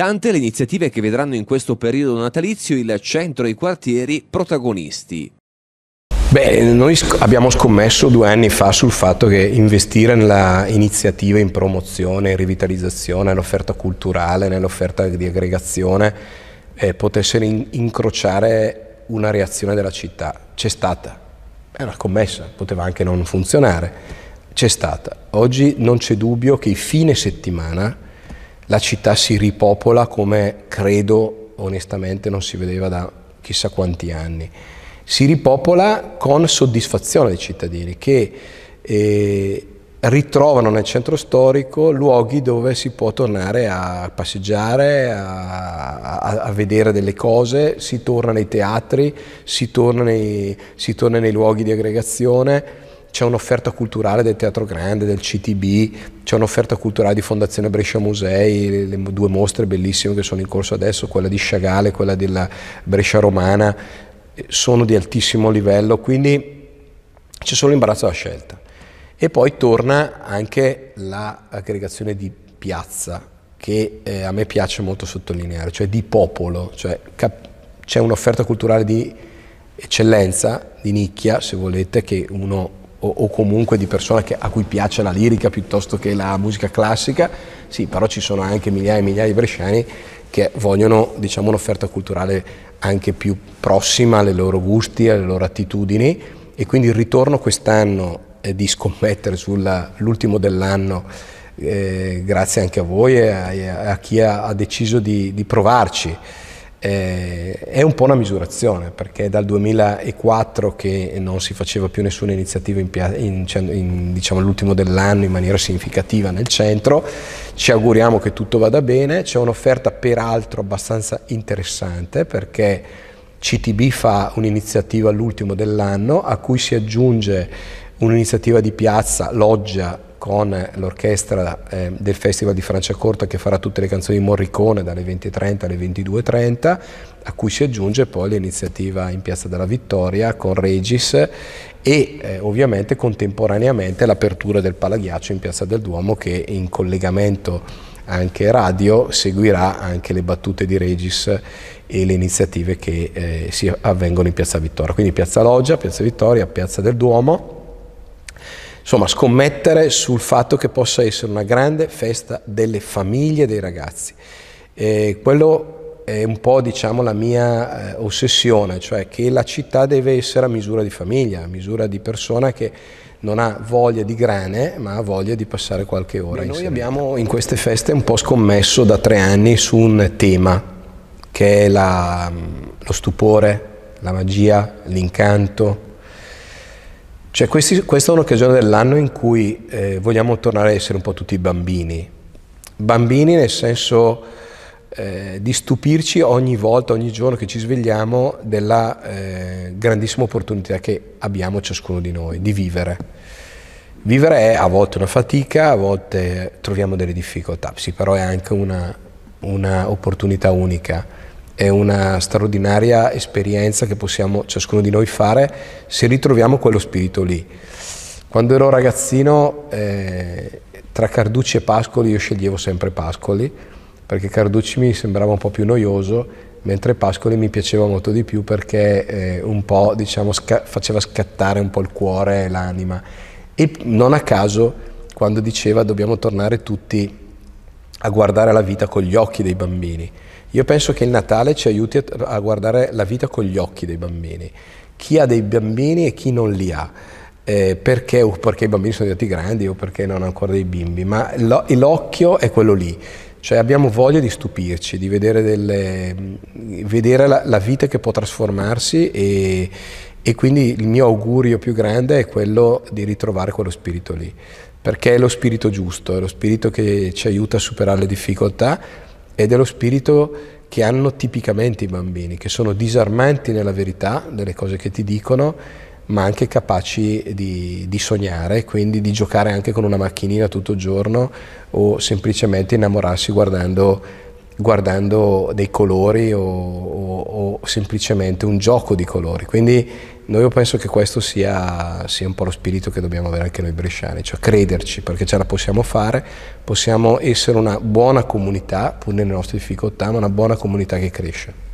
Tante le iniziative che vedranno in questo periodo natalizio il centro e i quartieri protagonisti. Beh, noi abbiamo scommesso due anni fa sul fatto che investire nella iniziativa in promozione, in rivitalizzazione, nell'offerta culturale, nell'offerta di aggregazione, eh, potesse in incrociare una reazione della città. C'è stata, è una commessa, poteva anche non funzionare, c'è stata. Oggi non c'è dubbio che i fine settimana la città si ripopola come credo onestamente non si vedeva da chissà quanti anni. Si ripopola con soddisfazione dei cittadini che eh, ritrovano nel centro storico luoghi dove si può tornare a passeggiare, a, a, a vedere delle cose, si torna nei teatri, si torna nei, si torna nei luoghi di aggregazione c'è un'offerta culturale del Teatro Grande, del CTB, c'è un'offerta culturale di Fondazione Brescia Musei, le due mostre bellissime che sono in corso adesso, quella di Sciagale e quella della Brescia Romana, eh, sono di altissimo livello, quindi c'è solo l'imbarazzo della scelta. E poi torna anche l'aggregazione di piazza, che eh, a me piace molto sottolineare, cioè di popolo, cioè cap- c'è un'offerta culturale di eccellenza, di nicchia, se volete, che uno o, o comunque di persone che, a cui piace la lirica piuttosto che la musica classica, sì, però ci sono anche migliaia e migliaia di bresciani che vogliono diciamo, un'offerta culturale anche più prossima alle loro gusti, alle loro attitudini e quindi il ritorno quest'anno eh, di scommettere sull'ultimo dell'anno eh, grazie anche a voi e a, a chi ha, ha deciso di, di provarci eh, è un po' una misurazione perché è dal 2004 che non si faceva più nessuna iniziativa in, in, in diciamo, l'ultimo dell'anno in maniera significativa nel centro, ci auguriamo che tutto vada bene, c'è un'offerta peraltro abbastanza interessante perché CTB fa un'iniziativa all'ultimo dell'anno a cui si aggiunge un'iniziativa di piazza, loggia con l'orchestra eh, del Festival di Franciacorta che farà tutte le canzoni di Morricone dalle 20.30 alle 22.30, a cui si aggiunge poi l'iniziativa in Piazza della Vittoria con Regis e eh, ovviamente contemporaneamente l'apertura del Palaghiaccio in Piazza del Duomo che in collegamento anche radio seguirà anche le battute di Regis e le iniziative che eh, si avvengono in Piazza Vittoria. Quindi Piazza Loggia, Piazza Vittoria, Piazza del Duomo insomma, scommettere sul fatto che possa essere una grande festa delle famiglie dei ragazzi. E quello è un po', diciamo, la mia eh, ossessione, cioè che la città deve essere a misura di famiglia, a misura di persona che non ha voglia di grane, ma ha voglia di passare qualche ora. Beh, noi abbiamo in queste feste un po' scommesso da tre anni su un tema che è la, mm, lo stupore, la magia, l'incanto, cioè, questi, questa è un'occasione dell'anno in cui eh, vogliamo tornare a essere un po' tutti bambini. Bambini nel senso eh, di stupirci ogni volta, ogni giorno che ci svegliamo della eh, grandissima opportunità che abbiamo ciascuno di noi di vivere. Vivere è a volte una fatica, a volte troviamo delle difficoltà, sì, però è anche una, una opportunità unica è una straordinaria esperienza che possiamo ciascuno di noi fare se ritroviamo quello spirito lì. Quando ero ragazzino, eh, tra Carducci e Pascoli, io sceglievo sempre Pascoli, perché Carducci mi sembrava un po' più noioso, mentre Pascoli mi piaceva molto di più perché eh, un po' diciamo, sca- faceva scattare un po' il cuore e l'anima. E non a caso, quando diceva dobbiamo tornare tutti a guardare la vita con gli occhi dei bambini io penso che il Natale ci aiuti a, guardare la vita con gli occhi dei bambini, chi ha dei bambini e chi non li ha. Eh, perché, o perché i bambini sono diventati grandi o perché non hanno ancora dei bimbi, ma lo, l'occhio è quello lì, cioè abbiamo voglia di stupirci, di vedere, delle, vedere la, la, vita che può trasformarsi e, e, quindi il mio augurio più grande è quello di ritrovare quello spirito lì, perché è lo spirito giusto, è lo spirito che ci aiuta a superare le difficoltà è dello spirito che hanno tipicamente i bambini, che sono disarmanti nella verità delle cose che ti dicono, ma anche capaci di, di sognare, quindi di giocare anche con una macchinina tutto il giorno o semplicemente innamorarsi guardando guardando dei colori o, o, o semplicemente un gioco di colori. Quindi noi io penso che questo sia, sia, un po' lo spirito che dobbiamo avere anche noi bresciani, cioè crederci perché ce la possiamo fare, possiamo essere una buona comunità, pur nelle nostre difficoltà, ma una buona comunità che cresce.